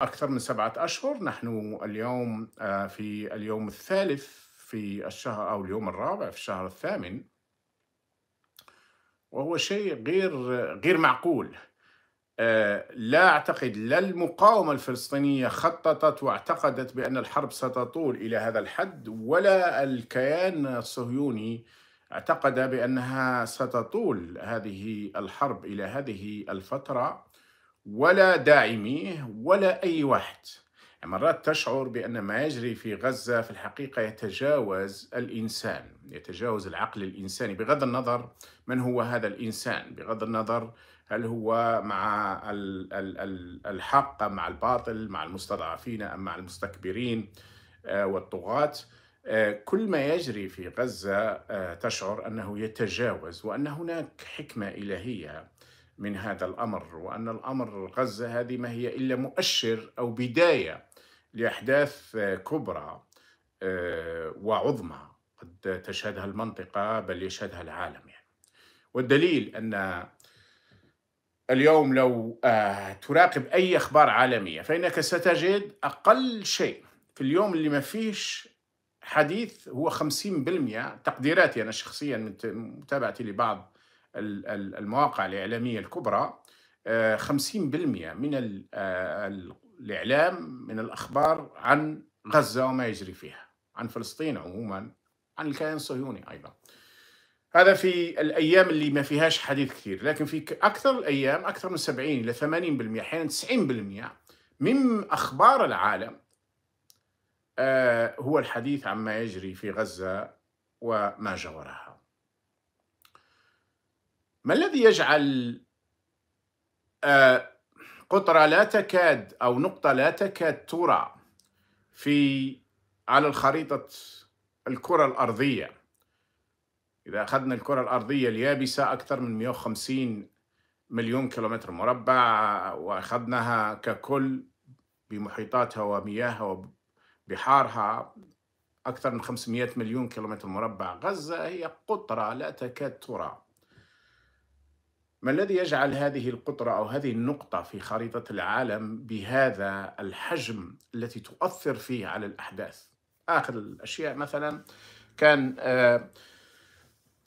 أكثر من سبعة أشهر نحن اليوم آه، في اليوم الثالث في الشهر أو اليوم الرابع في الشهر الثامن وهو شيء غير غير معقول آه، لا أعتقد لا المقاومة الفلسطينية خططت واعتقدت بأن الحرب ستطول إلى هذا الحد ولا الكيان الصهيوني اعتقد بأنها ستطول هذه الحرب إلى هذه الفترة ولا داعميه ولا أي واحد مرات تشعر بأن ما يجري في غزة في الحقيقة يتجاوز الإنسان يتجاوز العقل الإنساني بغض النظر من هو هذا الإنسان بغض النظر هل هو مع الحق أم مع الباطل مع المستضعفين أم مع المستكبرين آه، والطغاة آه، كل ما يجري في غزة آه، تشعر أنه يتجاوز وأن هناك حكمة إلهية من هذا الامر وان الامر غزه هذه ما هي الا مؤشر او بدايه لاحداث كبرى آه، وعظمى قد تشهدها المنطقه بل يشهدها العالم يعني. والدليل ان اليوم لو آه، تراقب اي اخبار عالميه فانك ستجد اقل شيء في اليوم اللي ما فيش حديث هو 50% تقديراتي انا شخصيا من متابعتي لبعض المواقع الإعلامية الكبرى 50% آه، من آه، الإعلام من الأخبار عن غزة وما يجري فيها عن فلسطين عموما عن الكيان الصهيوني أيضا هذا في الأيام اللي ما فيهاش حديث كثير لكن في أكثر الأيام أكثر من 70 إلى 80% أحيانا 90% من أخبار العالم آه، هو الحديث عما يجري في غزة وما جاورها ما الذي يجعل آه، قطرة لا تكاد أو نقطة لا تكاد ترى في على الخريطة الكرة الأرضية إذا أخذنا الكرة الأرضية اليابسة أكثر من 150 مليون كيلومتر مربع وأخذناها ككل بمحيطاتها ومياهها وبحارها أكثر من 500 مليون كيلومتر مربع غزة هي قطرة لا تكاد ترى ما الذي يجعل هذه القطرة أو هذه النقطة في خريطة العالم بهذا الحجم التي تؤثر فيه على الأحداث آخر الأشياء مثلا كان آه،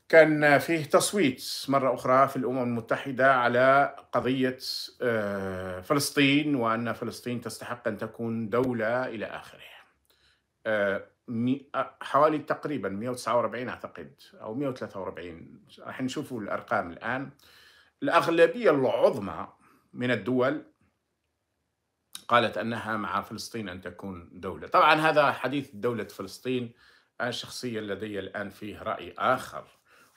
كان فيه تصويت مرة أخرى في الأمم المتحدة على قضية آه، فلسطين وأن فلسطين تستحق أن تكون دولة إلى آخره آه، حوالي تقريبا 149 أعتقد أو 143 راح نشوفوا الأرقام الآن الأغلبية العظمى من الدول قالت أنها مع فلسطين أن تكون دولة طبعا هذا حديث دولة فلسطين أنا شخصيا لدي الآن فيه رأي آخر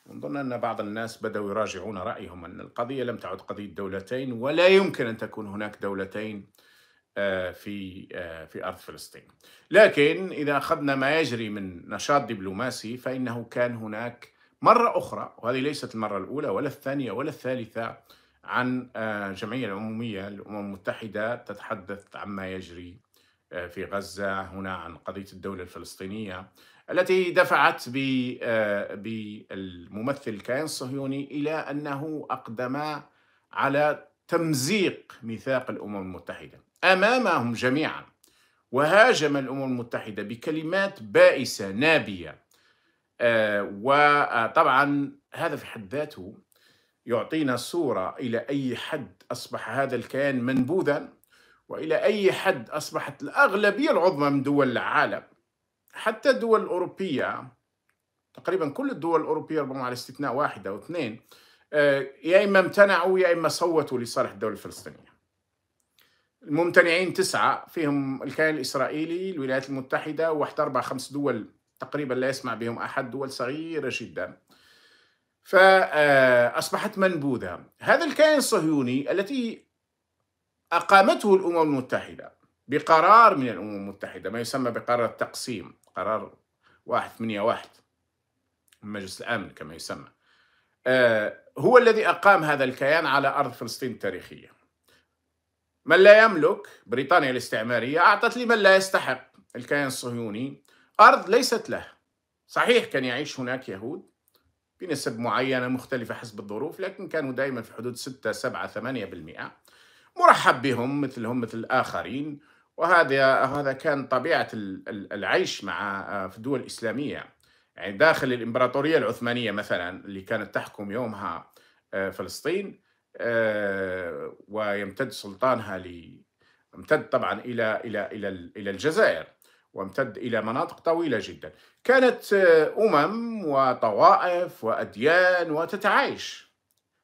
ونظن أن بعض الناس بدأوا يراجعون رأيهم أن القضية لم تعد قضية دولتين ولا يمكن أن تكون هناك دولتين آه، في آه، في أرض فلسطين لكن إذا أخذنا ما يجري من نشاط دبلوماسي فإنه كان هناك مرة أخرى وهذه ليست المرة الأولى ولا الثانية ولا الثالثة عن آه، الجمعية العمومية الأمم المتحدة تتحدث عما يجري آه، في غزة هنا عن قضية الدولة الفلسطينية التي دفعت آه، بالممثل الكيان الصهيوني إلى أنه أقدم على تمزيق ميثاق الأمم المتحدة أمامهم جميعا وهاجم الأمم المتحدة بكلمات بائسة نابية آه، وطبعا هذا في حد ذاته يعطينا صورة إلى أي حد أصبح هذا الكيان منبوذا وإلى أي حد أصبحت الأغلبية العظمى من دول العالم حتى الدول الأوروبية تقريبا كل الدول الأوروبية ربما على استثناء واحدة أو اثنين آه، يا إما امتنعوا يا إما صوتوا لصالح الدولة الفلسطينية الممتنعين تسعة فيهم الكيان الإسرائيلي الولايات المتحدة واحد أربع خمس دول تقريبا لا يسمع بهم أحد دول صغيرة جدا فأصبحت منبوذة هذا الكيان الصهيوني التي أقامته الأمم المتحدة بقرار من الأمم المتحدة ما يسمى بقرار التقسيم قرار 181 مجلس الأمن كما يسمى آه، هو الذي أقام هذا الكيان على أرض فلسطين التاريخية من لا يملك بريطانيا الاستعمارية أعطت لمن لا يستحق الكيان الصهيوني أرض ليست له صحيح كان يعيش هناك يهود بنسب معينة مختلفة حسب الظروف لكن كانوا دائما في حدود 6 7 8% مرحب بهم مثلهم مثل الآخرين وهذا هذا كان طبيعة العيش مع آه، في الدول الإسلامية يعني داخل الإمبراطورية العثمانية مثلا اللي كانت تحكم يومها آه، فلسطين آه، ويمتد سلطانها امتد طبعا الى الى الى الى الجزائر وامتد إلى مناطق طويلة جدا كانت آه، أمم وطوائف وأديان وتتعايش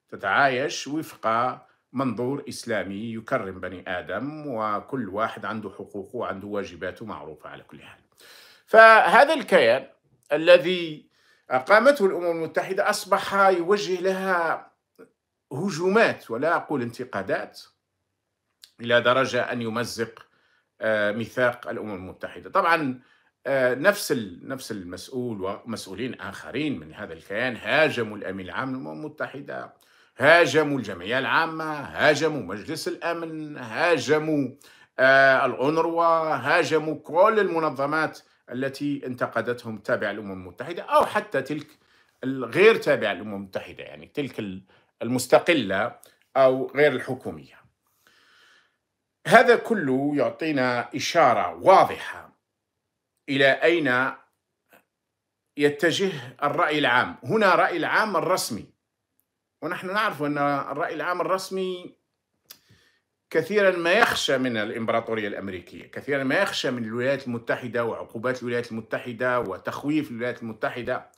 تتعايش وفق منظور إسلامي يكرم بني آدم وكل واحد عنده حقوقه وعنده واجباته معروفة على كل حال فهذا الكيان الذي أقامته الأمم المتحدة أصبح يوجه لها هجومات ولا أقول انتقادات إلى درجة أن يمزق آه، ميثاق الامم المتحده طبعا آه، نفس نفس المسؤول ومسؤولين اخرين من هذا الكيان هاجموا الامين العام للامم المتحده هاجموا الجمعيه العامه هاجموا مجلس الامن هاجموا آه، الأونروا هاجموا كل المنظمات التي انتقدتهم تابعة الأمم المتحدة أو حتى تلك الغير تابعة للأمم المتحدة يعني تلك المستقلة أو غير الحكومية هذا كله يعطينا إشارة واضحة إلى أين يتجه الرأي العام هنا رأي العام الرسمي ونحن نعرف أن الرأي العام الرسمي كثيرا ما يخشى من الإمبراطورية الأمريكية كثيرا ما يخشى من الولايات المتحدة وعقوبات الولايات المتحدة وتخويف الولايات المتحدة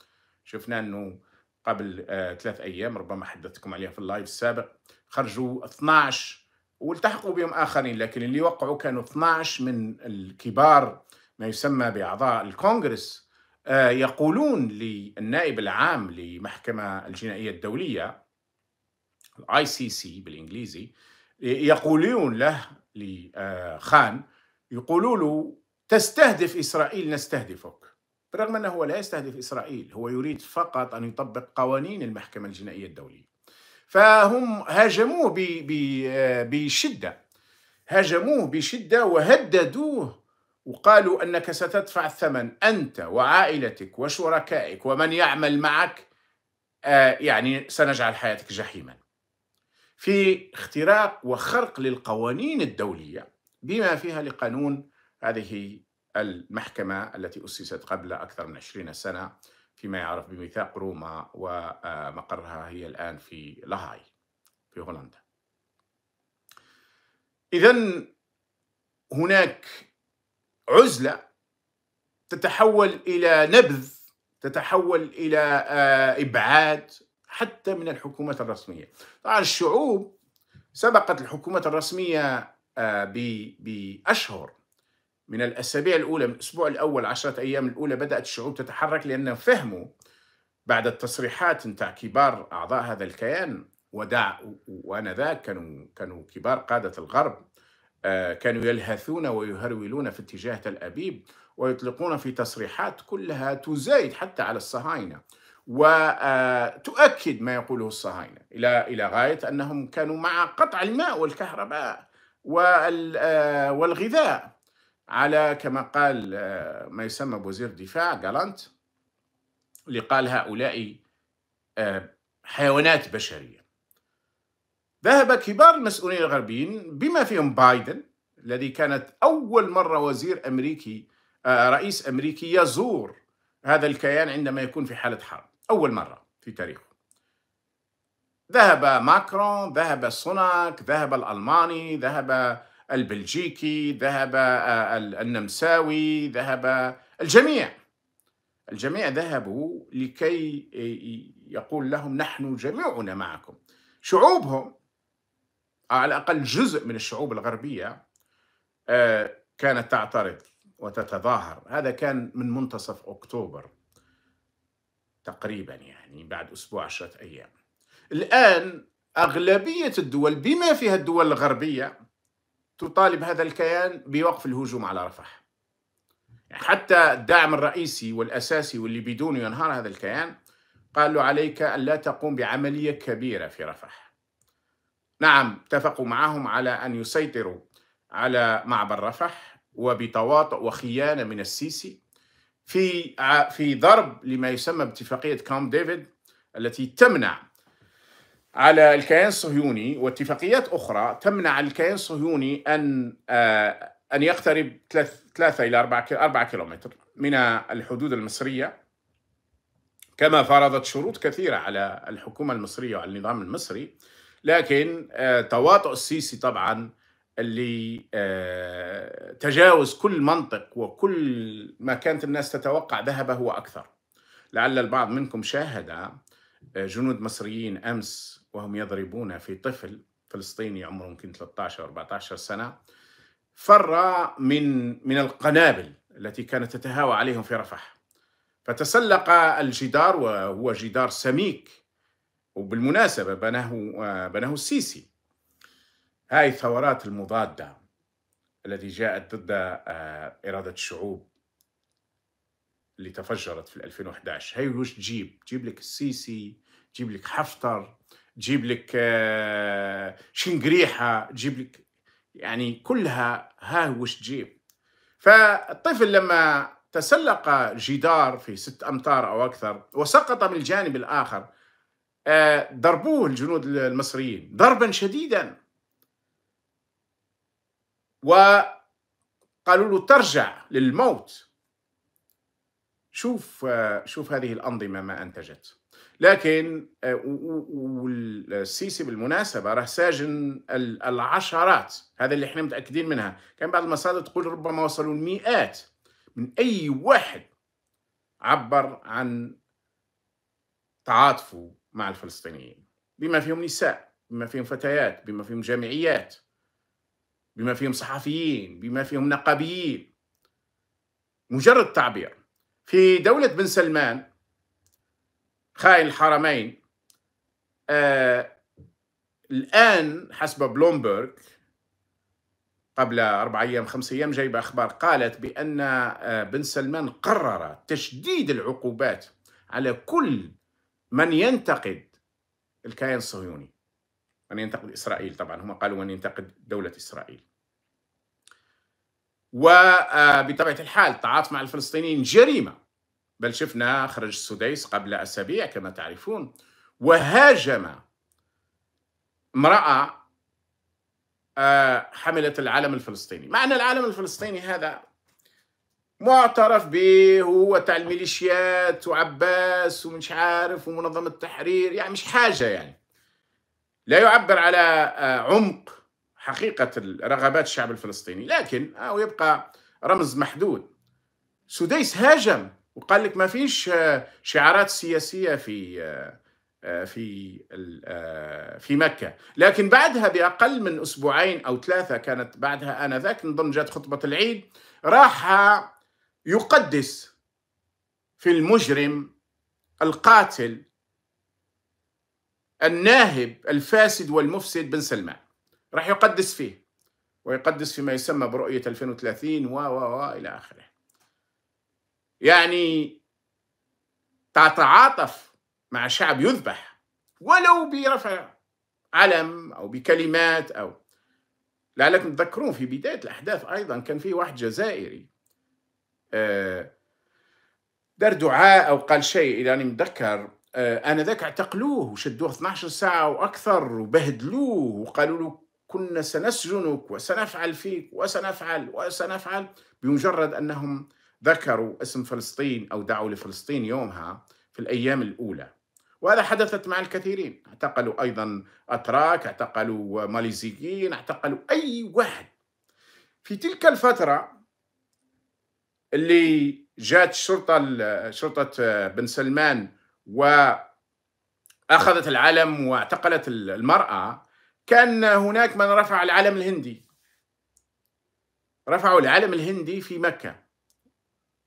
شفنا أنه قبل آه، ثلاث أيام ربما حدثتكم عليها في اللايف السابق خرجوا 12 والتحقوا بهم آخرين لكن اللي وقعوا كانوا 12 من الكبار ما يسمى بأعضاء الكونغرس آه، يقولون للنائب العام لمحكمة الجنائية الدولية الاي سي سي بالانجليزي يقولون له لخان آه، يقولوا له تستهدف اسرائيل نستهدفك برغم انه هو لا يستهدف اسرائيل هو يريد فقط ان يطبق قوانين المحكمه الجنائيه الدوليه فهم هاجموه بشدة هاجموه بشدة وهددوه وقالوا أنك ستدفع الثمن أنت وعائلتك وشركائك ومن يعمل معك آه، يعني سنجعل حياتك جحيما في اختراق وخرق للقوانين الدولية بما فيها لقانون هذه المحكمة التي أسست قبل أكثر من 20 سنة فيما يعرف بميثاق روما ومقرها آه، هي الآن في لاهاي في هولندا إذا هناك عزلة تتحول إلى نبذ تتحول إلى آه، إبعاد حتى من الحكومات الرسمية طبعا الشعوب سبقت الحكومات الرسمية آه، بأشهر من الأسابيع الأولى من الأسبوع الأول عشرة أيام الأولى بدأت الشعوب تتحرك لأنهم فهموا بعد التصريحات نتاع كبار أعضاء هذا الكيان ودع وآنذاك كانوا كانوا كبار قادة الغرب آه، كانوا يلهثون ويهرولون في اتجاه تل أبيب ويطلقون في تصريحات كلها تزايد حتى على الصهاينة وتؤكد آه، ما يقوله الصهاينة إلى إلى غاية أنهم كانوا مع قطع الماء والكهرباء آه، والغذاء على كما قال آه، ما يسمى بوزير الدفاع جالانت اللي قال هؤلاء آه، حيوانات بشرية ذهب كبار المسؤولين الغربيين بما فيهم بايدن الذي كانت أول مرة وزير أمريكي آه، رئيس أمريكي يزور هذا الكيان عندما يكون في حالة حرب أول مرة في تاريخه ذهب ماكرون ذهب سوناك ذهب الألماني ذهب البلجيكي ذهب آه، النمساوي ذهب الجميع الجميع ذهبوا لكي آه، يقول لهم نحن جميعنا معكم شعوبهم على الأقل جزء من الشعوب الغربية آه، كانت تعترض وتتظاهر هذا كان من منتصف أكتوبر تقريبا يعني بعد أسبوع عشرة أيام الآن أغلبية الدول بما فيها الدول الغربية تطالب هذا الكيان بوقف الهجوم على رفح يعني حتى الدعم الرئيسي والأساسي واللي بدونه ينهار هذا الكيان قال له عليك أن لا تقوم بعملية كبيرة في رفح نعم اتفقوا معهم على أن يسيطروا على معبر رفح وبتواطؤ وخيانة من السيسي في في ضرب لما يسمى باتفاقية كام ديفيد التي تمنع على الكيان الصهيوني واتفاقيات أخرى تمنع الكيان الصهيوني أن آه، أن يقترب 3 إلى 4 4 كيلومتر من الحدود المصرية كما فرضت شروط كثيرة على الحكومة المصرية وعلى النظام المصري لكن آه، تواطؤ السيسي طبعا اللي آه، تجاوز كل منطق وكل ما كانت الناس تتوقع ذهب هو أكثر لعل البعض منكم شاهد جنود مصريين أمس وهم يضربون في طفل فلسطيني عمره يمكن 13 14 سنة فر من من القنابل التي كانت تتهاوى عليهم في رفح فتسلق الجدار وهو جدار سميك وبالمناسبة بناه بناه السيسي هاي الثورات المضادة التي جاءت ضد آه، إرادة الشعوب اللي تفجرت في 2011 هي وش تجيب؟ تجيب لك السيسي تجيب لك حفتر تجيب لك آه، شنقريحه تجيب لك يعني كلها ها وش تجيب فالطفل لما تسلق جدار في ست امتار او اكثر وسقط من الجانب الاخر آه، ضربوه الجنود المصريين ضربا شديدا وقالوا له ترجع للموت شوف آه، شوف هذه الانظمه ما انتجت لكن آه، والسيسي بالمناسبة راه ساجن العشرات هذا اللي احنا متأكدين منها كان بعض المصادر تقول ربما وصلوا المئات من أي واحد عبر عن تعاطفه مع الفلسطينيين بما فيهم نساء بما فيهم فتيات بما فيهم جامعيات بما فيهم صحفيين بما فيهم نقابيين مجرد تعبير في دولة بن سلمان خائن الحرمين آه الآن حسب بلومبرغ قبل أربع أيام خمس أيام جايبة أخبار قالت بأن آه، بن سلمان قرر تشديد العقوبات على كل من ينتقد الكيان الصهيوني من ينتقد إسرائيل طبعا هم قالوا من ينتقد دولة إسرائيل وبطبيعة آه، الحال تعاطف مع الفلسطينيين جريمة بل شفنا خرج السديس قبل أسابيع كما تعرفون وهاجم امرأة آه، حملت العلم الفلسطيني مع أن العلم الفلسطيني هذا معترف به هو تاع الميليشيات وعباس ومش عارف ومنظمة التحرير يعني مش حاجة يعني لا يعبر على آه، عمق حقيقة رغبات الشعب الفلسطيني لكن أو آه، يبقى رمز محدود سديس هاجم وقال لك ما فيش آه، شعارات سياسيه في آه، آه، في في مكه، لكن بعدها باقل من اسبوعين او ثلاثه كانت بعدها انذاك نظن جات خطبه العيد راح يقدس في المجرم القاتل الناهب الفاسد والمفسد بن سلمان راح يقدس فيه ويقدس فيما يسمى برؤية 2030 و و و إلى آخره يعني تتعاطف مع شعب يذبح ولو برفع علم او بكلمات او لعلكم تذكرون في بدايه الاحداث ايضا كان في واحد جزائري آه، دار دعاء او قال شيء يعني متذكر انا آه، ذاك اعتقلوه وشدوه 12 ساعه واكثر وبهدلوه وقالوا له كنا سنسجنك وسنفعل فيك وسنفعل وسنفعل بمجرد انهم ذكروا اسم فلسطين أو دعوا لفلسطين يومها في الأيام الأولى وهذا حدثت مع الكثيرين اعتقلوا أيضا أتراك اعتقلوا ماليزيين اعتقلوا أي واحد في تلك الفترة اللي جات شرطة شرطة بن سلمان وأخذت العلم واعتقلت المرأة كان هناك من رفع العلم الهندي رفعوا العلم الهندي في مكة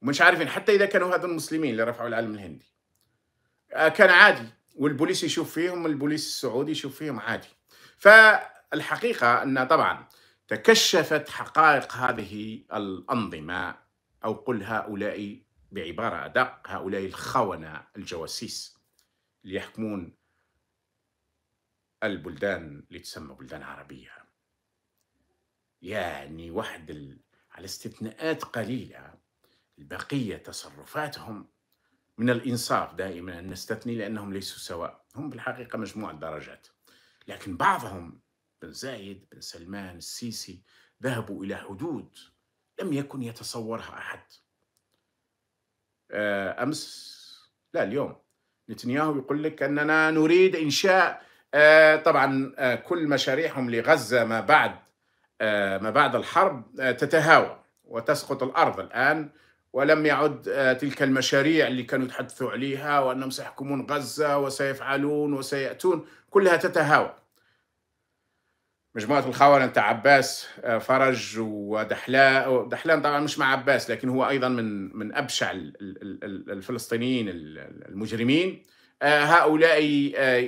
ومش عارفين يعني، حتى اذا كانوا هذول المسلمين اللي رفعوا العلم الهندي آه، كان عادي والبوليس يشوف فيهم البوليس السعودي يشوف فيهم عادي فالحقيقه ان طبعا تكشفت حقائق هذه الانظمه او قل هؤلاء بعباره ادق هؤلاء الخونه الجواسيس اللي يحكمون البلدان اللي تسمى بلدان عربيه يعني واحد على استثناءات قليله البقية تصرفاتهم من الإنصاف دائما أن نستثني لأنهم ليسوا سواء هم بالحقيقة مجموعة درجات لكن بعضهم بن زايد بن سلمان السيسي ذهبوا إلى حدود لم يكن يتصورها أحد آه، أمس لا اليوم نتنياهو يقول لك أننا نريد إنشاء آه، طبعا آه، كل مشاريعهم لغزة ما بعد ما بعد الحرب تتهاوى وتسقط الأرض الآن ولم يعد آه، تلك المشاريع اللي كانوا يتحدثوا عليها وأنهم سيحكمون غزة وسيفعلون وسيأتون كلها تتهاوى مجموعة الخوارن تاع عباس آه، فرج ودحلان دحلان طبعا مش مع عباس لكن هو أيضا من من أبشع الفلسطينيين المجرمين آه، هؤلاء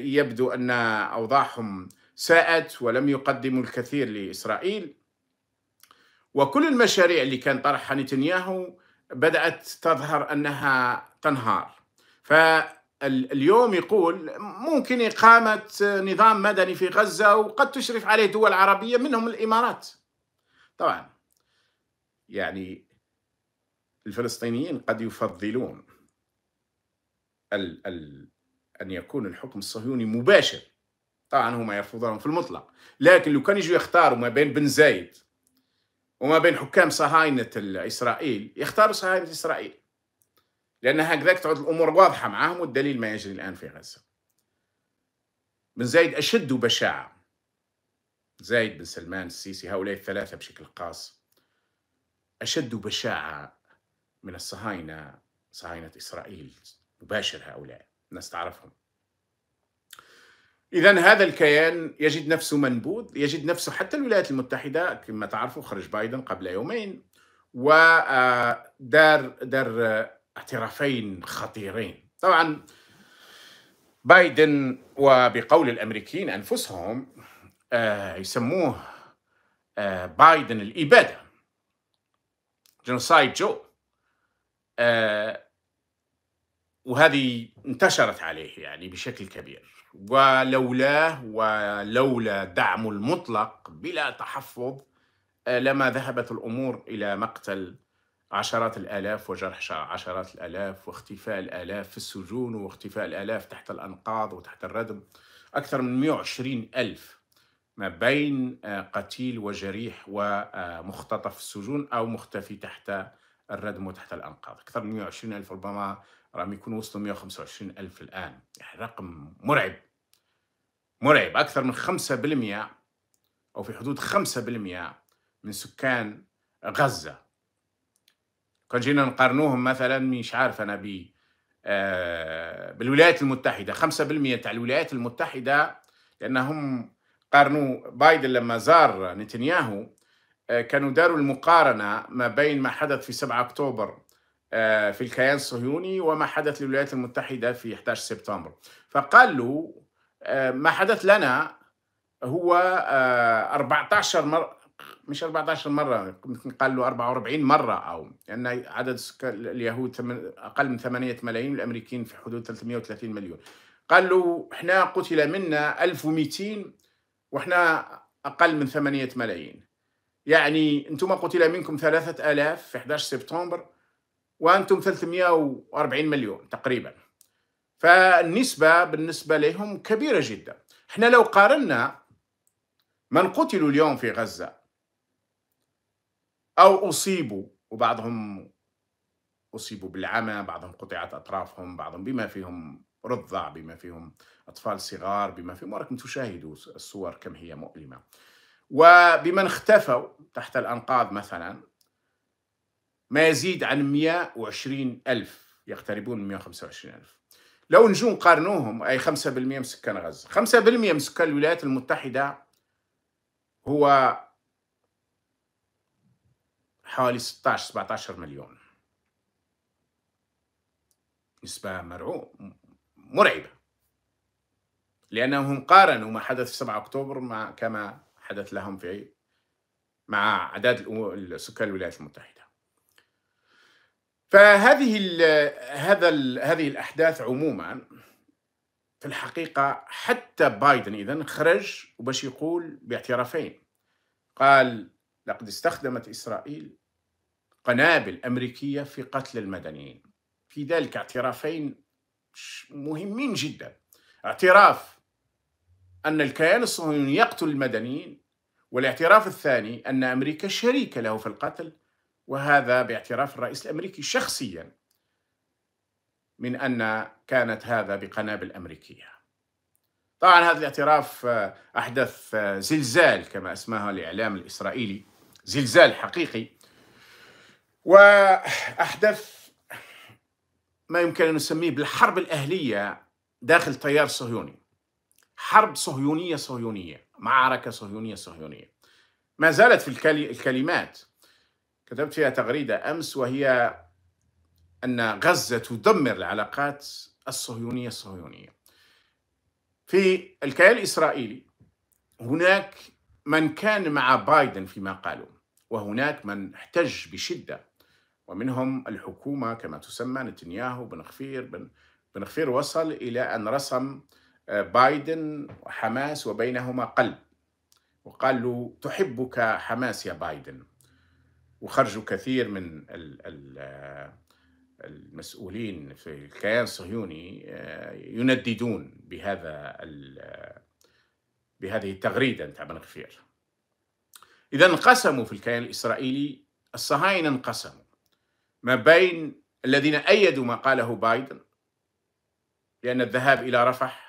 يبدو أن أوضاعهم ساءت ولم يقدموا الكثير لإسرائيل وكل المشاريع اللي كان طرحها نتنياهو بدأت تظهر أنها تنهار فاليوم يقول ممكن إقامة نظام مدني في غزة وقد تشرف عليه دول عربية منهم الإمارات طبعا يعني الفلسطينيين قد يفضلون الـ الـ أن يكون الحكم الصهيوني مباشر طبعا هم يرفضون في المطلق لكن لو كان يجوا يختاروا ما بين بن زايد وما بين حكام صهاينة إسرائيل يختاروا صهاينة إسرائيل لأن هكذاك تعود الأمور واضحة معهم والدليل ما يجري الآن في غزة بن زايد أشد بشاعة زايد بن سلمان السيسي هؤلاء الثلاثة بشكل خاص أشد بشاعة من الصهاينة صهاينة إسرائيل مباشر هؤلاء الناس تعرفهم إذا هذا الكيان يجد نفسه منبوذ يجد نفسه حتى الولايات المتحدة كما تعرفوا خرج بايدن قبل يومين ودار آه، دار اعترافين خطيرين طبعا بايدن وبقول الأمريكيين أنفسهم آه، يسموه آه، بايدن الإبادة جنوسايد جو وهذه انتشرت عليه يعني بشكل كبير ولولاه ولولا دعم المطلق بلا تحفظ آه، لما ذهبت الأمور إلى مقتل عشرات الآلاف وجرح عشرات الآلاف واختفاء الآلاف في السجون واختفاء الآلاف تحت الأنقاض وتحت الردم أكثر من 120 ألف ما بين آه، قتيل وجريح ومختطف في السجون أو مختفي تحت الردم وتحت الأنقاض أكثر من 120 ألف ربما راهم يكونوا وصلوا 125 ألف الآن يعني رقم مرعب مرعب أكثر من 5% أو في حدود 5% من سكان غزة كان جينا نقارنوهم مثلا مش عارف أنا بي آه، بالولايات المتحدة 5% تاع الولايات المتحدة لأنهم قارنوا بايدن لما زار نتنياهو آه، كانوا داروا المقارنة ما بين ما حدث في 7 أكتوبر آه، في الكيان الصهيوني وما حدث للولايات المتحدة في 11 سبتمبر فقالوا آه، ما حدث لنا هو 14 آه، مرة مش 14 مرة مثل قال له 44 مرة أو لأن يعني عدد اليهود أقل من 8 ملايين الأمريكيين في حدود 330 مليون قال له احنا قتل منا 1200 واحنا أقل من 8 ملايين يعني انتم قتل منكم 3000 في 11 سبتمبر وانتم 340 مليون تقريباً فالنسبة بالنسبة لهم كبيرة جدا احنا لو قارنا من قتلوا اليوم في غزة أو أصيبوا وبعضهم أصيبوا بالعمى بعضهم قطعت أطرافهم بعضهم بما فيهم رضع بما فيهم أطفال صغار بما فيهم وراكم تشاهدوا الصور كم هي مؤلمة وبمن اختفوا تحت الأنقاض مثلا ما يزيد عن 120 ألف يقتربون من 125 ألف لو نجو نقارنوهم أي 5% من سكان غزة 5% من سكان الولايات المتحدة هو حوالي 16 17 مليون نسبة مرعوب مرعبة لأنهم قارنوا ما حدث في 7 أكتوبر مع كما حدث لهم في مع أعداد سكان الولايات المتحدة فهذه هذا هذه الاحداث عموما في الحقيقه حتى بايدن اذا خرج وباش يقول باعترافين قال لقد استخدمت اسرائيل قنابل امريكيه في قتل المدنيين في ذلك اعترافين مهمين جدا اعتراف ان الكيان الصهيوني يقتل المدنيين والاعتراف الثاني ان امريكا شريكه له في القتل وهذا باعتراف الرئيس الامريكي شخصيا من ان كانت هذا بقنابل امريكيه. طبعا هذا الاعتراف آه، احدث آه، زلزال كما اسماه الاعلام الاسرائيلي زلزال حقيقي واحدث ما يمكن ان نسميه بالحرب الاهليه داخل التيار صهيوني. حرب صهيونيه صهيونيه، معركه صهيونيه صهيونيه. ما زالت في الكلمات كتبت فيها تغريدة أمس وهي أن غزة تدمر العلاقات الصهيونية الصهيونية في الكيان الإسرائيلي هناك من كان مع بايدن فيما قالوا وهناك من احتج بشدة ومنهم الحكومة كما تسمى نتنياهو بن خفير بن, بن خفير وصل إلى أن رسم آه، بايدن وحماس وبينهما قلب وقال له تحبك حماس يا بايدن وخرجوا كثير من المسؤولين في الكيان الصهيوني آه، ينددون بهذا بهذه التغريده نتاع بن غفير. اذا انقسموا في الكيان الاسرائيلي الصهاينه انقسموا ما بين الذين ايدوا ما قاله بايدن لان الذهاب الى رفح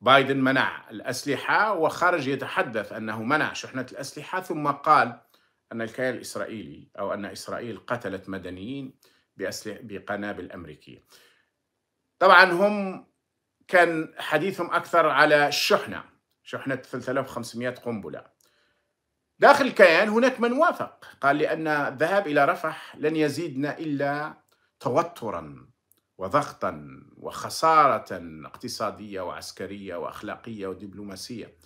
بايدن منع الاسلحه وخرج يتحدث انه منع شحنه الاسلحه ثم قال أن الكيان الإسرائيلي أو أن إسرائيل قتلت مدنيين بأسلحة بقنابل أمريكية طبعا هم كان حديثهم أكثر على الشحنة شحنة 3500 قنبلة داخل الكيان هناك من وافق قال لأن الذهاب إلى رفح لن يزيدنا إلا توترا وضغطا وخسارة اقتصادية وعسكرية وأخلاقية ودبلوماسية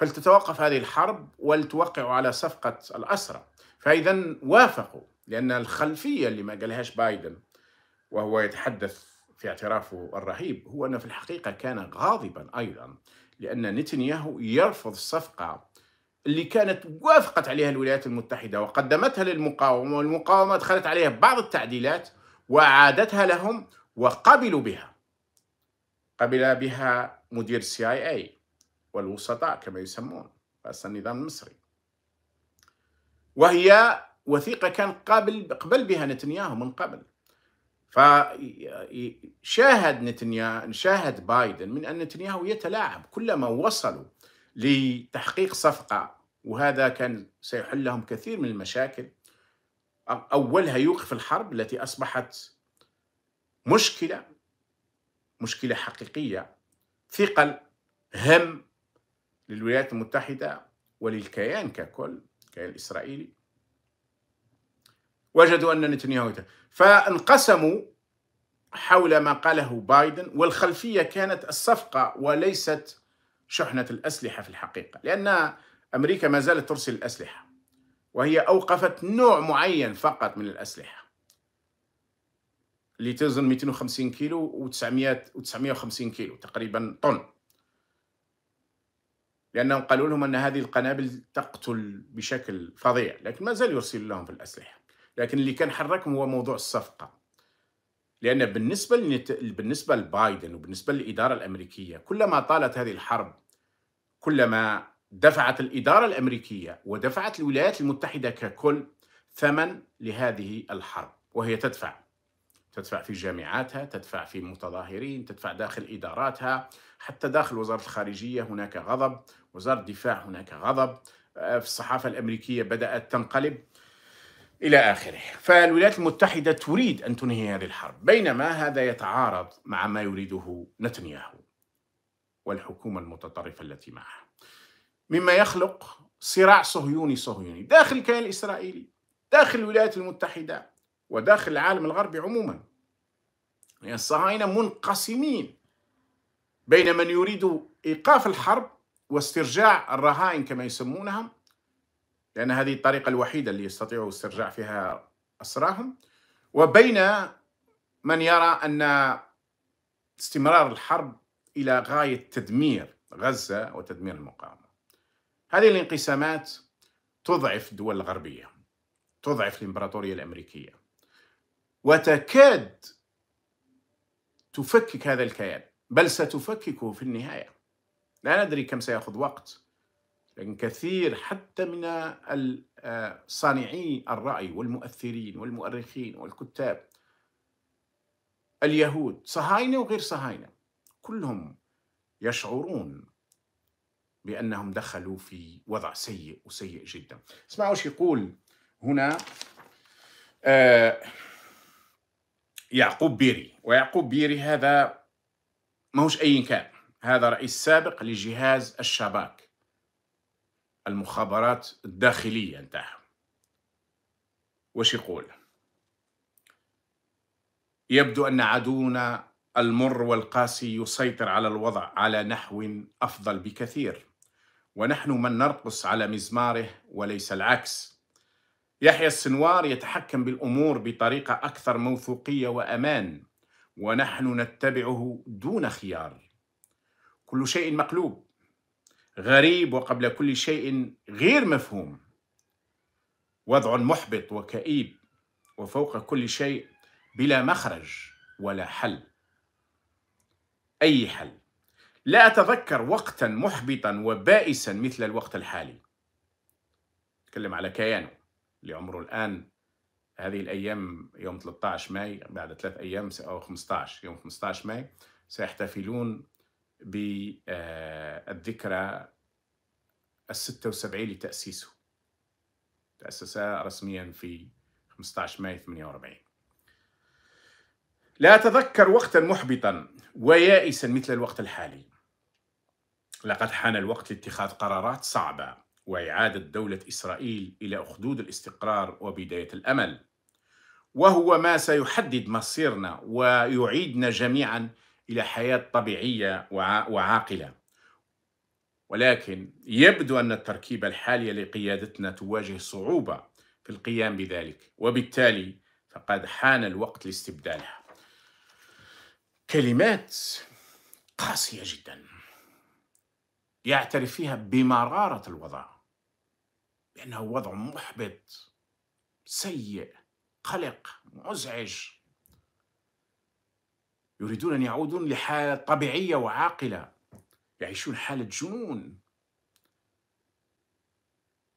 فلتتوقف هذه الحرب ولتوقعوا على صفقة الأسرى فإذا وافقوا لأن الخلفية اللي ما قالهاش بايدن وهو يتحدث في اعترافه الرهيب هو أنه في الحقيقة كان غاضبا أيضا لأن نتنياهو يرفض الصفقة اللي كانت وافقت عليها الولايات المتحدة وقدمتها للمقاومة والمقاومة دخلت عليها بعض التعديلات وأعادتها لهم وقبلوا بها قبل بها مدير السي اي اي والوسطاء كما يسمون خاصة النظام المصري وهي وثيقة كان قبل قبل بها نتنياهو من قبل فشاهد نتنياهو شاهد بايدن من أن نتنياهو يتلاعب كلما وصلوا لتحقيق صفقة وهذا كان سيحل لهم كثير من المشاكل أولها يوقف الحرب التي أصبحت مشكلة مشكلة حقيقية ثقل هم للولايات المتحدة وللكيان ككل الكيان الإسرائيلي وجدوا أن نتنياهو فانقسموا حول ما قاله بايدن والخلفية كانت الصفقة وليست شحنة الأسلحة في الحقيقة لأن أمريكا ما زالت ترسل الأسلحة وهي أوقفت نوع معين فقط من الأسلحة اللي تزن 250 كيلو و900 و950 كيلو تقريبا طن لأنهم قالوا لهم أن هذه القنابل تقتل بشكل فظيع لكن ما زال يرسل لهم في الأسلحة لكن اللي كان حركهم هو موضوع الصفقة لأن بالنسبة بالنسبة لبايدن وبالنسبة للإدارة الأمريكية كلما طالت هذه الحرب كلما دفعت الإدارة الأمريكية ودفعت الولايات المتحدة ككل ثمن لهذه الحرب وهي تدفع تدفع في جامعاتها تدفع في متظاهرين تدفع داخل إداراتها حتى داخل وزارة الخارجية هناك غضب وزارة الدفاع هناك غضب آه، في الصحافة الأمريكية بدأت تنقلب إلى آخره فالولايات المتحدة تريد أن تنهي هذه الحرب بينما هذا يتعارض مع ما يريده نتنياهو والحكومة المتطرفة التي معه مما يخلق صراع صهيوني صهيوني داخل الكيان الإسرائيلي داخل الولايات المتحدة وداخل العالم الغربي عموما الصهاينة منقسمين بين من يريد إيقاف الحرب واسترجاع الرهائن كما يسمونها لأن هذه الطريقة الوحيدة اللي يستطيعوا استرجاع فيها أسراهم وبين من يرى أن استمرار الحرب إلى غاية تدمير غزة وتدمير المقاومة هذه الانقسامات تضعف الدول الغربية تضعف الإمبراطورية الأمريكية وتكاد تفكك هذا الكيان بل ستفككه في النهايه لا ندري كم سيأخذ وقت لكن كثير حتى من آه، صانعي الرأي والمؤثرين والمؤرخين والكتاب اليهود صهاينة وغير صهاينة كلهم يشعرون بأنهم دخلوا في وضع سيء وسيء جدا اسمعوا شو يقول هنا آه، يعقوب بيري ويعقوب بيري هذا ماهوش أي كان هذا رئيس سابق لجهاز الشباك المخابرات الداخلية نتاعهم واش يقول يبدو أن عدونا المر والقاسي يسيطر على الوضع على نحو أفضل بكثير ونحن من نرقص على مزماره وليس العكس يحيى السنوار يتحكم بالأمور بطريقة أكثر موثوقية وأمان ونحن نتبعه دون خيار كل شيء مقلوب غريب وقبل كل شيء غير مفهوم وضع محبط وكئيب وفوق كل شيء بلا مخرج ولا حل اي حل لا اتذكر وقتا محبطا وبائسا مثل الوقت الحالي تكلم على كيانو اللي عمره الان هذه الايام يوم 13 ماي بعد ثلاث ايام او 15 يوم 15 ماي سيحتفلون بالذكرى آه، ال 76 لتأسيسه تأسس رسميا في 15 ماي 48 لا أتذكر وقتا محبطا ويائسا مثل الوقت الحالي لقد حان الوقت لاتخاذ قرارات صعبة وإعادة دولة إسرائيل إلى أخدود الاستقرار وبداية الأمل وهو ما سيحدد مصيرنا ويعيدنا جميعا إلى حياة طبيعية وعاقلة ولكن يبدو أن التركيبة الحالية لقيادتنا تواجه صعوبة في القيام بذلك وبالتالي فقد حان الوقت لاستبدالها كلمات قاسية جدا يعترف فيها بمرارة الوضع بأنه وضع محبط سيء قلق مزعج يريدون أن يعودون لحالة طبيعية وعاقلة يعيشون حالة جنون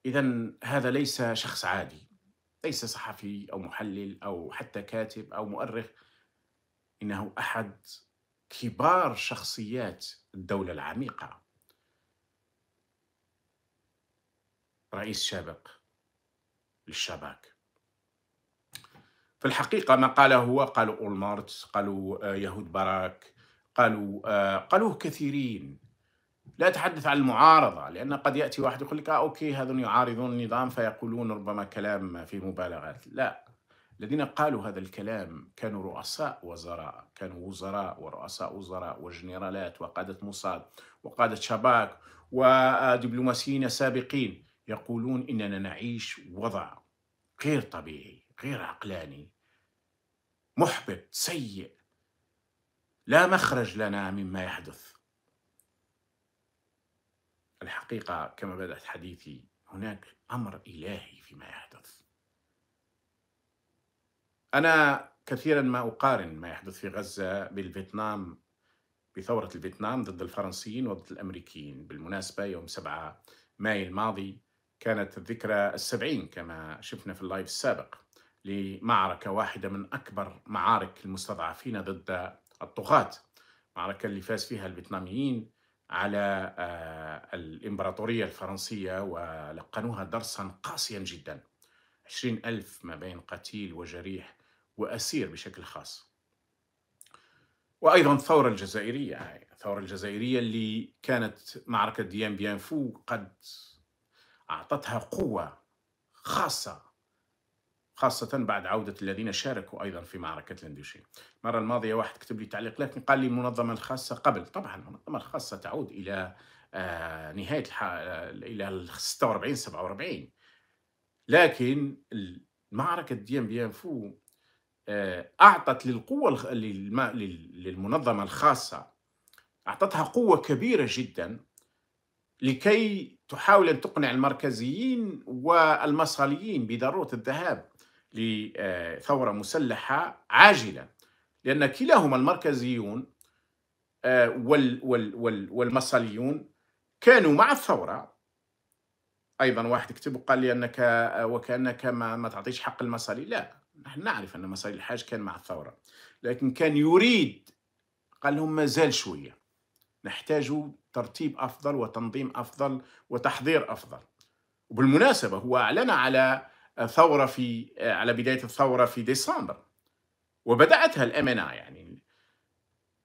إذا هذا ليس شخص عادي ليس صحفي أو محلل أو حتى كاتب أو مؤرخ إنه أحد كبار شخصيات الدولة العميقة رئيس سابق للشباك في الحقيقة ما قاله هو قالوا أولمارت قالوا آه، يهود باراك قالوا آه، قالوه كثيرين لا أتحدث عن المعارضة لأن قد يأتي واحد يقول لك آه أوكي هذون يعارضون النظام فيقولون ربما كلام فيه مبالغات لا الذين قالوا هذا الكلام كانوا رؤساء وزراء كانوا وزراء ورؤساء وزراء وجنرالات وقادة موساد وقادة شباك ودبلوماسيين سابقين يقولون إننا نعيش وضع غير طبيعي غير عقلاني محبط سيء لا مخرج لنا مما يحدث الحقيقة كما بدأت حديثي هناك أمر إلهي فيما يحدث أنا كثيرا ما أقارن ما يحدث في غزة بالفيتنام بثورة الفيتنام ضد الفرنسيين وضد الأمريكيين بالمناسبة يوم 7 ماي الماضي كانت الذكرى السبعين كما شفنا في اللايف السابق لمعركة واحدة من أكبر معارك المستضعفين ضد الطغاة معركة اللي فاز فيها الفيتناميين على آه، الإمبراطورية الفرنسية ولقنوها درسا قاسيا جدا عشرين ألف ما بين قتيل وجريح وأسير بشكل خاص وأيضا الثورة الجزائرية الثورة الجزائرية اللي كانت معركة ديان بيان فو قد أعطتها قوة خاصة خاصة بعد عودة الذين شاركوا أيضا في معركة الاندوشين المرة الماضية واحد كتب لي تعليق لكن قال لي المنظمة الخاصة قبل طبعا المنظمة الخاصة تعود إلى آه، نهاية آه، إلى 46 47 لكن معركة ديان بيان فو آه، أعطت للقوة للمنظمة الخاصة أعطتها قوة كبيرة جدا لكي تحاول أن تقنع المركزيين والمصريين بضرورة الذهاب لثورة مسلحة عاجلة لأن كلاهما المركزيون آه، والمصليون كانوا مع الثورة أيضا واحد كتب وقال لي أنك آه، وكأنك ما, ما تعطيش حق المصالي لا نحن نعرف أن مصالي الحاج كان مع الثورة لكن كان يريد قال لهم ما زال شوية نحتاج ترتيب أفضل وتنظيم أفضل وتحضير أفضل وبالمناسبة هو أعلن على ثورة في آه، على بداية الثورة في ديسمبر وبدأتها الأمانة يعني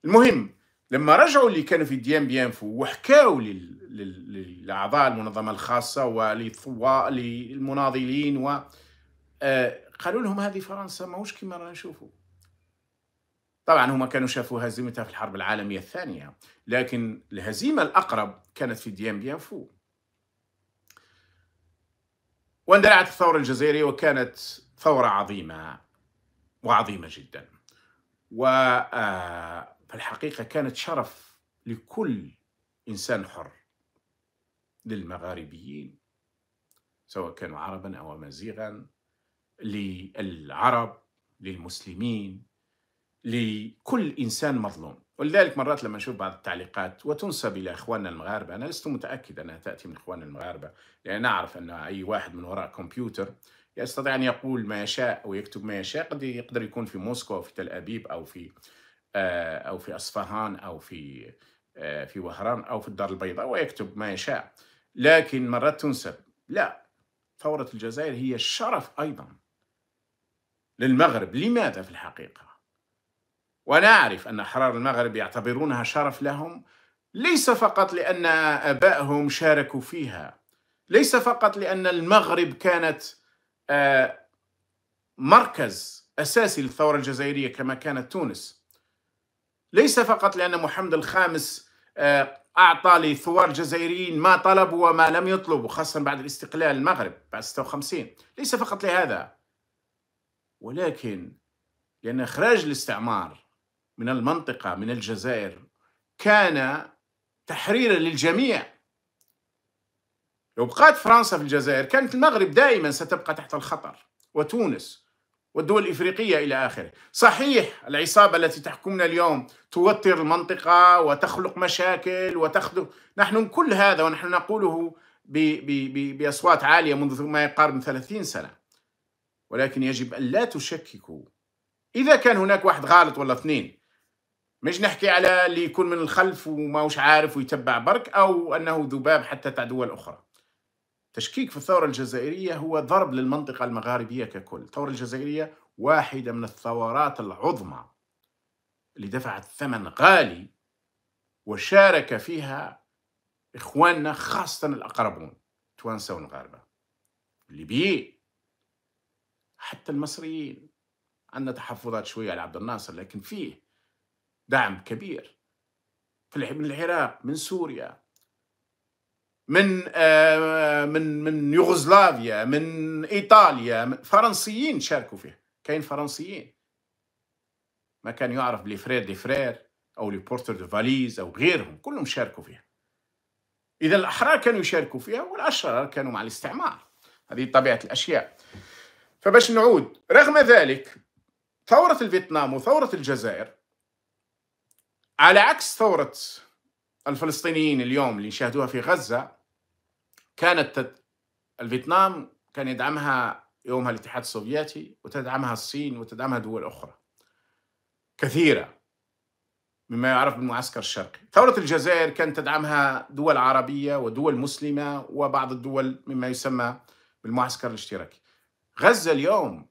المهم لما رجعوا اللي كانوا في ديان بيانفو وحكاوا للأعضاء المنظمة الخاصة وللمناضلين للمناضلين و آه، قالوا لهم هذه فرنسا ماهوش كما رانا نشوفوا طبعا هما كانوا شافوا هزيمتها في الحرب العالمية الثانية لكن الهزيمة الأقرب كانت في ديان بيانفو واندلعت الثورة الجزائرية وكانت ثورة عظيمة وعظيمة جدا وفي آه، الحقيقة كانت شرف لكل إنسان حر للمغاربيين سواء كانوا عربا أو أمازيغا للعرب للمسلمين لكل إنسان مظلوم ولذلك مرات لما نشوف بعض التعليقات وتنسب إلى إخواننا المغاربة أنا لست متأكد أنها تأتي من إخواننا المغاربة لأن أعرف أن أي واحد من وراء كمبيوتر يستطيع أن يقول ما يشاء ويكتب ما يشاء قد يقدر يكون في موسكو أو في تل أبيب أو في آه، أو في أصفهان أو في آه، في وهران أو في الدار البيضاء ويكتب ما يشاء لكن مرات تنسب لا ثورة الجزائر هي الشرف أيضا للمغرب لماذا في الحقيقة ونعرف أن أحرار المغرب يعتبرونها شرف لهم ليس فقط لأن آبائهم شاركوا فيها ليس فقط لأن المغرب كانت آه، مركز أساسي للثورة الجزائرية كما كانت تونس ليس فقط لأن محمد الخامس آه، أعطى لثوار الجزائريين ما طلبوا وما لم يطلبوا خاصة بعد الاستقلال المغرب بعد 56 ليس فقط لهذا ولكن لأن إخراج الاستعمار من المنطقة من الجزائر كان تحريرا للجميع لو بقات فرنسا في الجزائر كانت المغرب دائما ستبقى تحت الخطر وتونس والدول الإفريقية إلى آخره صحيح العصابة التي تحكمنا اليوم توتر المنطقة وتخلق مشاكل وتخلق نحن كل هذا ونحن نقوله ب... ب... ب... بأصوات عالية منذ ما يقارب من 30 سنة ولكن يجب أن لا تشككوا إذا كان هناك واحد غالط ولا اثنين مش نحكي على اللي يكون من الخلف وماهوش عارف ويتبع برك أو أنه ذباب حتى تاع دول أخرى تشكيك في الثورة الجزائرية هو ضرب للمنطقة المغاربية ككل الثورة الجزائرية واحدة من الثورات العظمى اللي دفعت ثمن غالي وشارك فيها إخواننا خاصة الأقربون توانسة والمغاربة الليبيين حتى المصريين عندنا تحفظات شوية على عبد الناصر لكن فيه دعم كبير من العراق من سوريا من آه، من من يوغوسلافيا من ايطاليا فرنسيين شاركوا فيه كاين فرنسيين ما كان يعرف لي فرير دي فرير او لي بورتر دو فاليز او غيرهم كلهم شاركوا فيها اذا الاحرار كانوا يشاركوا فيها والاشرار كانوا مع الاستعمار هذه طبيعه الاشياء فباش نعود رغم ذلك ثوره الفيتنام وثوره الجزائر على عكس ثورة الفلسطينيين اليوم اللي شاهدوها في غزة كانت الفيتنام كان يدعمها يومها الاتحاد السوفيتي وتدعمها الصين وتدعمها دول أخرى كثيرة مما يعرف بالمعسكر الشرقي ثورة الجزائر كانت تدعمها دول عربية ودول مسلمة وبعض الدول مما يسمى بالمعسكر الاشتراكي غزة اليوم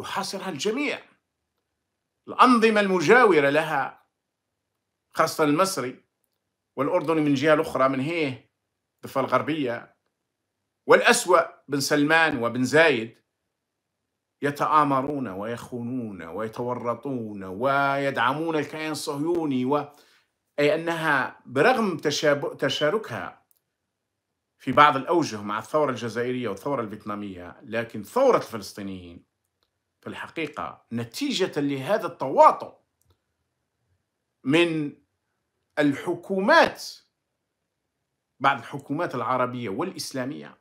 يحاصرها الجميع الأنظمة المجاورة لها خاصة المصري والأردني من جهة أخرى من هي الضفة الغربية والأسوأ بن سلمان وبن زايد يتآمرون ويخونون ويتورطون ويدعمون الكيان الصهيوني و... أي أنها برغم تشاب... تشاركها في بعض الأوجه مع الثورة الجزائرية والثورة الفيتنامية لكن ثورة الفلسطينيين في الحقيقة نتيجة لهذا التواطؤ من الحكومات بعض الحكومات العربية والإسلامية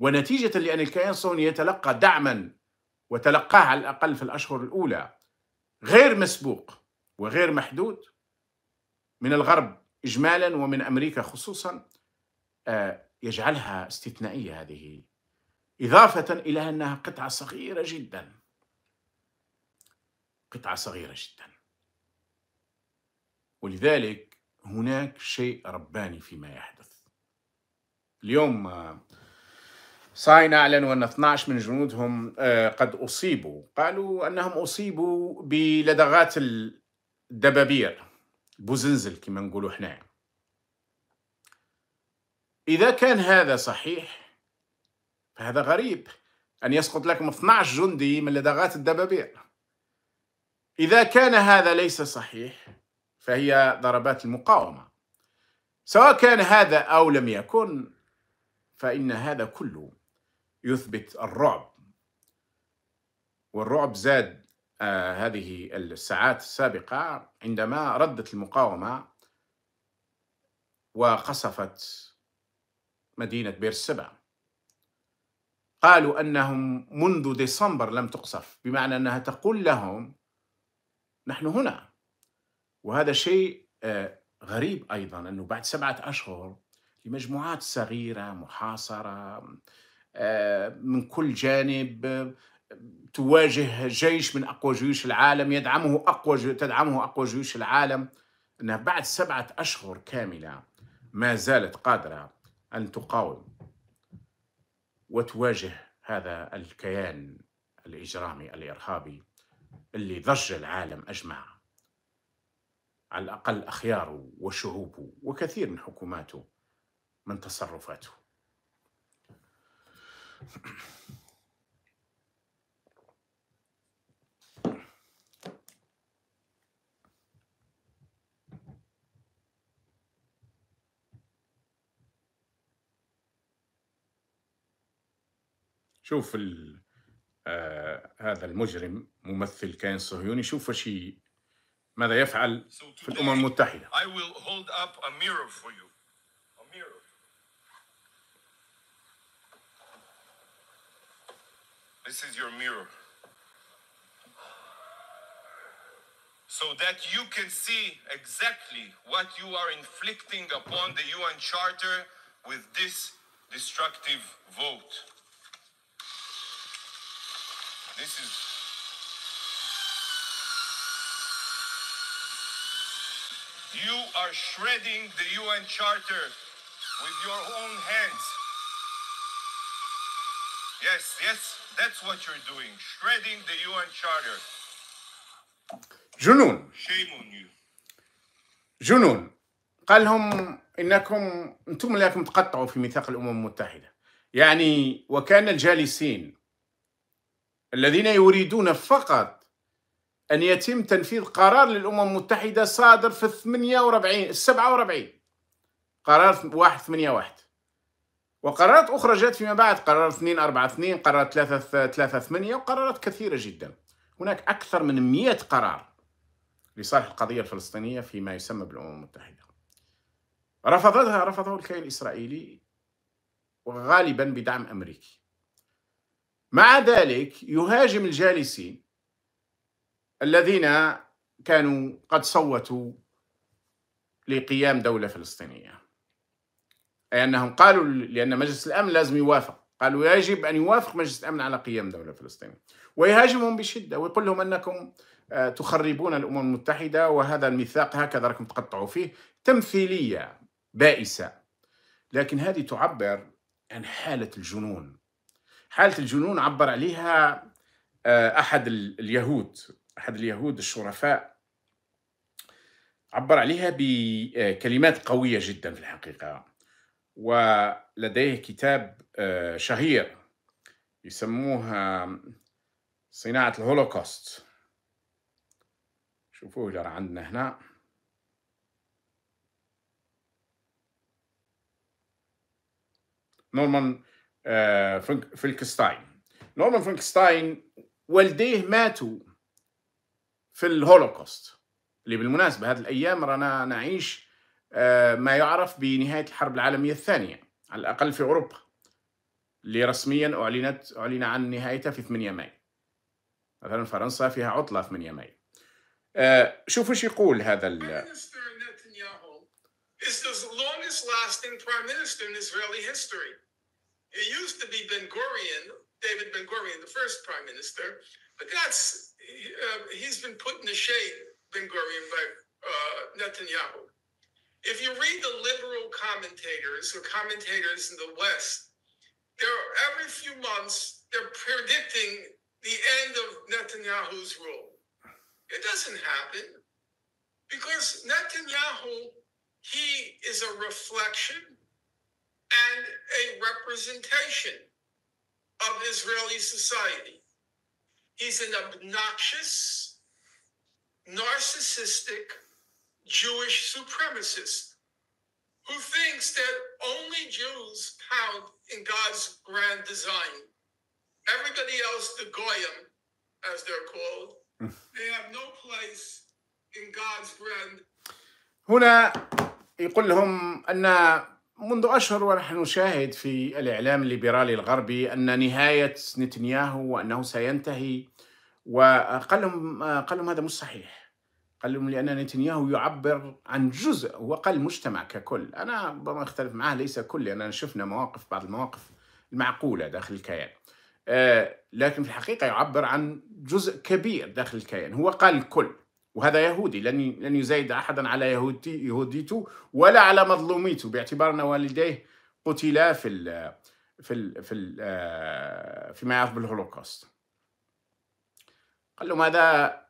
ونتيجة لأن الكيان الصهيوني يتلقى دعما وتلقاه على الأقل في الأشهر الأولى غير مسبوق وغير محدود من الغرب إجمالا ومن أمريكا خصوصا آه، يجعلها استثنائية هذه إضافة إلى أنها قطعة صغيرة جدا قطعة صغيرة جدا ولذلك هناك شيء رباني فيما يحدث اليوم صاين آه، أعلنوا أن 12 من جنودهم آه، قد أصيبوا قالوا أنهم أصيبوا بلدغات الدبابير بوزنزل كما نقولوا احنا إذا كان هذا صحيح فهذا غريب أن يسقط لكم 12 جندي من لدغات الدبابير إذا كان هذا ليس صحيح فهي ضربات المقاومة سواء كان هذا أو لم يكن فإن هذا كله يثبت الرعب والرعب زاد آه، هذه الساعات السابقة عندما ردت المقاومة وقصفت مدينة بير السبع قالوا أنهم منذ ديسمبر لم تقصف بمعنى أنها تقول لهم نحن هنا وهذا شيء آه، غريب أيضا أنه بعد سبعة أشهر لمجموعات صغيرة محاصرة آه، من كل جانب آه، تواجه جيش من أقوى جيوش العالم يدعمه أقوى تدعمه أقوى جيوش العالم أنها بعد سبعة أشهر كاملة ما زالت قادرة أن تقاوم وتواجه هذا الكيان الإجرامي الإرهابي اللي ضج العالم أجمع على الأقل أخياره وشعوبه وكثير من حكوماته من تصرفاته شوف آه هذا المجرم ممثل كائن صهيوني شوف شيء ماذا يفعل في الأمم المتحدة I will hold up a mirror for you. A mirror. This is your mirror. So that you can see exactly what you are inflicting upon the UN Charter with this destructive vote. This is You are shredding the UN Charter with your own hands. Yes, yes, that's what you're doing. Shredding the UN Charter. جنون. Shame on you. جنون. قال لهم انكم انتم اللي راكم تقطعوا في ميثاق الامم المتحده يعني وكان الجالسين الذين يريدون فقط أن يتم تنفيذ قرار للأمم المتحدة صادر في 48 47 قرار 181 وقرارات أخرى جاءت فيما بعد قرار 242 قرار 338 وقرارات كثيرة جدا هناك أكثر من 100 قرار لصالح القضية الفلسطينية فيما يسمى بالأمم المتحدة رفضتها رفضه الكيان الإسرائيلي وغالبا بدعم أمريكي مع ذلك يهاجم الجالسين الذين كانوا قد صوتوا لقيام دولة فلسطينية أي أنهم قالوا لأن مجلس الأمن لازم يوافق قالوا يجب أن يوافق مجلس الأمن على قيام دولة فلسطينية ويهاجمهم بشدة ويقول لهم أنكم آه، تخربون الأمم المتحدة وهذا الميثاق هكذا راكم تقطعوا فيه تمثيلية بائسة لكن هذه تعبر عن حالة الجنون حالة الجنون عبر عليها آه، أحد اليهود أحد اليهود الشرفاء عبر عليها بكلمات قوية جدا في الحقيقة ولديه كتاب آه، شهير يسموه آه، صناعة الهولوكوست شوفوه اللي عندنا هنا نورمان آه، فلكستاين نورمان فلكستاين والديه ماتوا في الهولوكوست اللي بالمناسبة هذه الأيام رانا نعيش آه، ما يعرف بنهاية الحرب العالمية الثانية على الأقل في أوروبا اللي رسميا أعلنت أعلن عن نهايتها في 8 ماي مثلا فرنسا فيها عطلة 8 ماي آه، شوفوا ايش يقول هذا ال is the longest lasting prime minister in Israeli history. It used to be Ben Gurion, David Ben Gurion, the first prime minister, But that's, uh, he's been put in the shade, Ben Gurion, by uh, Netanyahu. If you read the liberal commentators or commentators in the West, there every few months they're predicting the end of Netanyahu's rule. It doesn't happen because Netanyahu, he is a reflection and a representation of Israeli society. He's an obnoxious, narcissistic Jewish supremacist who thinks that only Jews count in God's grand design. Everybody else, the Goyim, as they're called, they have no place in God's grand. هنا يقول لهم ان منذ اشهر ونحن نشاهد في الاعلام الليبرالي الغربي ان نهايه نتنياهو وانه سينتهي وقال لهم قال لهم هذا مش صحيح قال لهم لان نتنياهو يعبر عن جزء وقال المجتمع ككل انا ربما اختلف معاه ليس كل لاننا شفنا مواقف بعض المواقف المعقوله داخل الكيان آه، لكن في الحقيقه يعبر عن جزء كبير داخل الكيان هو قال الكل وهذا يهودي لن لن يزايد احدا على يهودي يهوديته ولا على مظلوميته باعتبار ان والديه قتلا في الـ في الـ في ال آه، فيما يعرف بالهولوكوست قال لهم هذا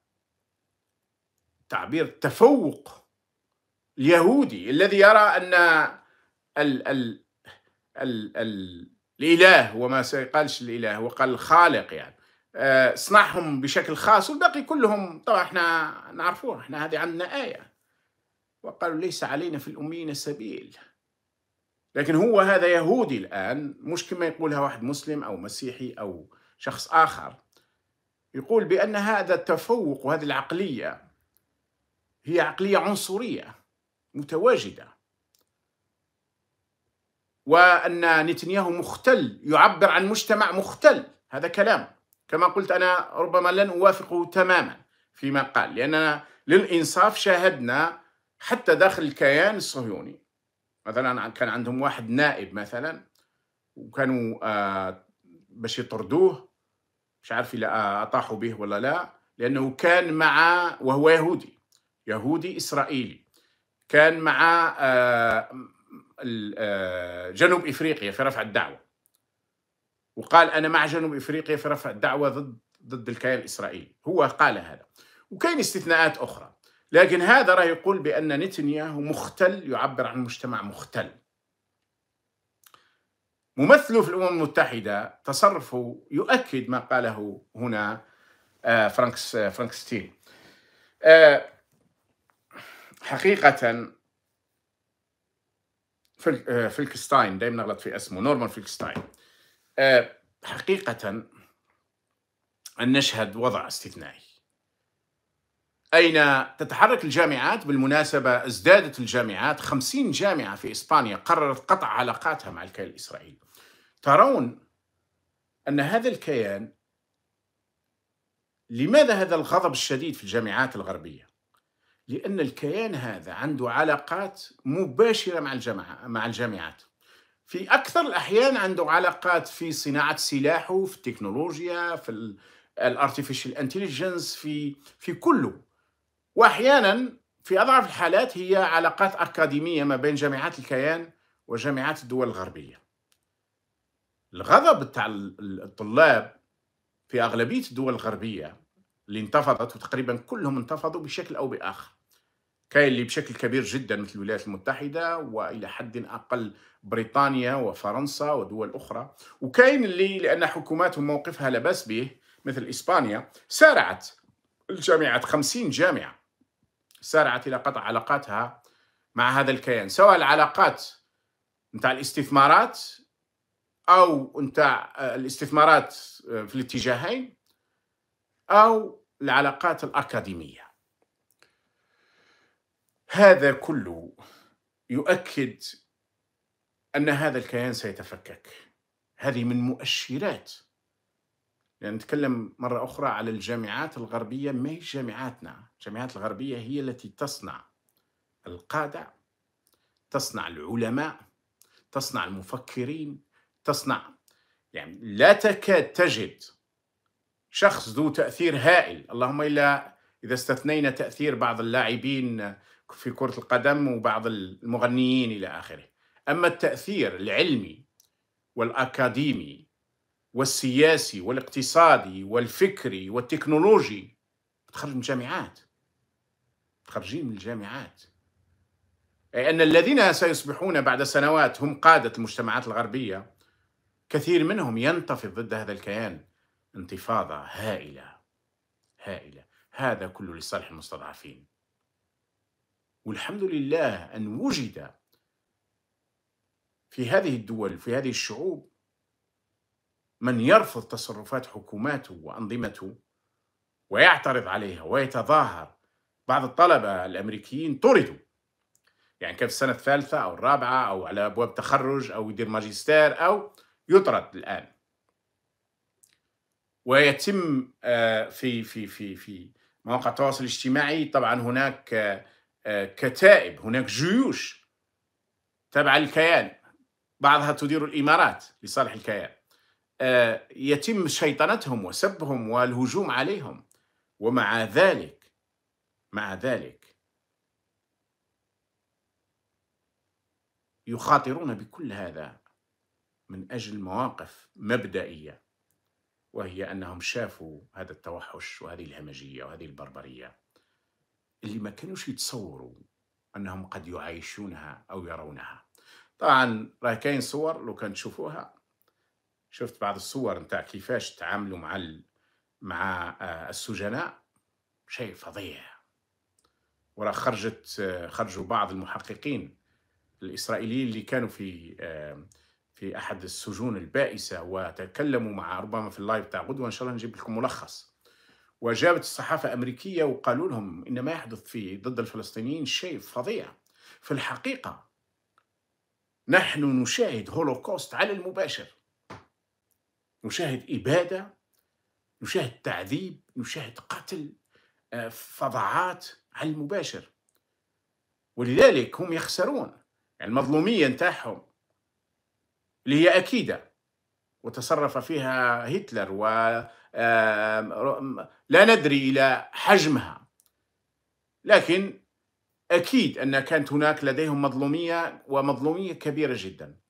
تعبير تفوق اليهودي الذي يرى أن ال ال ال ال الإله وما سيقالش الإله وقال الخالق يعني آه، صنعهم بشكل خاص والباقي كلهم طبعا احنا نعرفوه احنا هذه عندنا آية وقالوا ليس علينا في الأميين سبيل لكن هو هذا يهودي الآن مش كما يقولها واحد مسلم أو مسيحي أو شخص آخر يقول بأن هذا التفوق وهذه العقلية هي عقلية عنصرية متواجدة وأن نتنياهو مختل يعبر عن مجتمع مختل هذا كلام كما قلت أنا ربما لن أوافقه تماما فيما قال لأننا للإنصاف شاهدنا حتى داخل الكيان الصهيوني مثلا كان عندهم واحد نائب مثلا وكانوا آه، باش يطردوه مش عارف لا أطاحوا به ولا لا لأنه كان مع وهو يهودي يهودي إسرائيلي كان مع آه، آه، جنوب إفريقيا في رفع الدعوة وقال أنا مع جنوب إفريقيا في رفع الدعوة ضد ضد الكيان الإسرائيلي هو قال هذا وكاين استثناءات أخرى لكن هذا راه يقول بأن نتنياهو مختل يعبر عن مجتمع مختل ممثله في الامم المتحده تصرفه يؤكد ما قاله هنا آه، فرانكس آه، فرانك ستيل آه، حقيقه فلكستاين دائما نغلط في اسمه نورمان فلكستاين حقيقه ان نشهد وضع استثنائي أين تتحرك الجامعات بالمناسبة ازدادت الجامعات خمسين جامعة في إسبانيا قررت قطع علاقاتها مع الكيان الإسرائيلي ترون أن هذا الكيان لماذا هذا الغضب الشديد في الجامعات الغربية؟ لأن الكيان هذا عنده علاقات مباشرة مع الجامعة مع الجامعات في أكثر الأحيان عنده علاقات في صناعة سلاحه في التكنولوجيا في الارتفيشال انتليجنس في في كله واحيانا في اضعف الحالات هي علاقات اكاديميه ما بين جامعات الكيان وجامعات الدول الغربيه. الغضب تاع الطلاب في اغلبيه الدول الغربيه اللي انتفضت وتقريبا كلهم انتفضوا بشكل او باخر. كاين اللي بشكل كبير جدا مثل الولايات المتحده والى حد اقل بريطانيا وفرنسا ودول اخرى، وكاين اللي لان حكوماتهم موقفها لا باس به مثل اسبانيا سارعت الجامعات 50 جامعه سارعت إلى قطع علاقاتها مع هذا الكيان سواء العلاقات نتاع الاستثمارات أو نتاع آه، الاستثمارات آه، في الاتجاهين أو العلاقات الأكاديمية هذا كله يؤكد أن هذا الكيان سيتفكك هذه من مؤشرات يعني نتكلم مرة أخرى على الجامعات الغربية ما هي جامعاتنا الجامعات الغربية هي التي تصنع القادة تصنع العلماء تصنع المفكرين تصنع يعني لا تكاد تجد شخص ذو تأثير هائل اللهم إلا إذا استثنينا تأثير بعض اللاعبين في كرة القدم وبعض المغنيين إلى آخره أما التأثير العلمي والأكاديمي والسياسي والاقتصادي والفكري والتكنولوجي تخرج من الجامعات تخرجين من الجامعات أي أن الذين سيصبحون بعد سنوات هم قادة المجتمعات الغربية كثير منهم ينتفض ضد هذا الكيان انتفاضة هائلة هائلة هذا كله لصالح المستضعفين والحمد لله أن وجد في هذه الدول في هذه الشعوب من يرفض تصرفات حكوماته وأنظمته ويعترض عليها ويتظاهر بعض الطلبة الأمريكيين طردوا يعني كان في السنة الثالثة أو الرابعة أو على أبواب تخرج أو يدير ماجستير أو يطرد الآن ويتم آه، في في في في مواقع التواصل الاجتماعي طبعا هناك آه، آه، كتائب هناك جيوش تابعة للكيان بعضها تدير الإمارات لصالح الكيان آه، يتم شيطنتهم وسبهم والهجوم عليهم ومع ذلك مع ذلك يخاطرون بكل هذا من اجل مواقف مبدئيه وهي انهم شافوا هذا التوحش وهذه الهمجيه وهذه البربريه اللي ما كانوش يتصوروا انهم قد يعيشونها او يرونها طبعا راه كاين صور لو كان تشوفوها شفت بعض الصور نتاع كيفاش تعاملوا مع ال... مع آه، السجناء شيء فظيع ورا خرجت آه، خرجوا بعض المحققين الإسرائيليين اللي كانوا في آه، في أحد السجون البائسة وتكلموا مع ربما في اللايف تاع غدوة إن شاء الله نجيب لكم ملخص وجابت الصحافة الأمريكية وقالوا لهم إن ما يحدث في ضد الفلسطينيين شيء فظيع في الحقيقة نحن نشاهد هولوكوست على المباشر نشاهد إبادة نشاهد تعذيب نشاهد قتل آه، فظاعات على المباشر ولذلك هم يخسرون يعني المظلومية نتاعهم اللي هي أكيدة وتصرف فيها هتلر و لا ندري إلى حجمها لكن أكيد أن كانت هناك لديهم مظلومية ومظلومية كبيرة جدا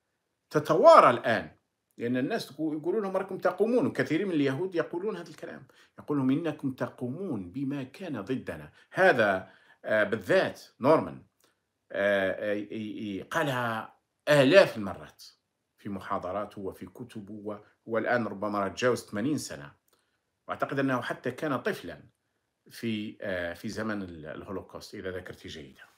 تتوارى الآن لأن الناس يقولوا لهم راكم تقومون وكثير من اليهود يقولون هذا الكلام يقول لهم إنكم تقومون بما كان ضدنا هذا آه، بالذات نورمان آه، آه، قالها آلاف المرات في محاضراته وفي كتبه هو الآن ربما تجاوز 80 سنة وأعتقد أنه حتى كان طفلا في في زمن الهولوكوست إذا ذكرت جيدا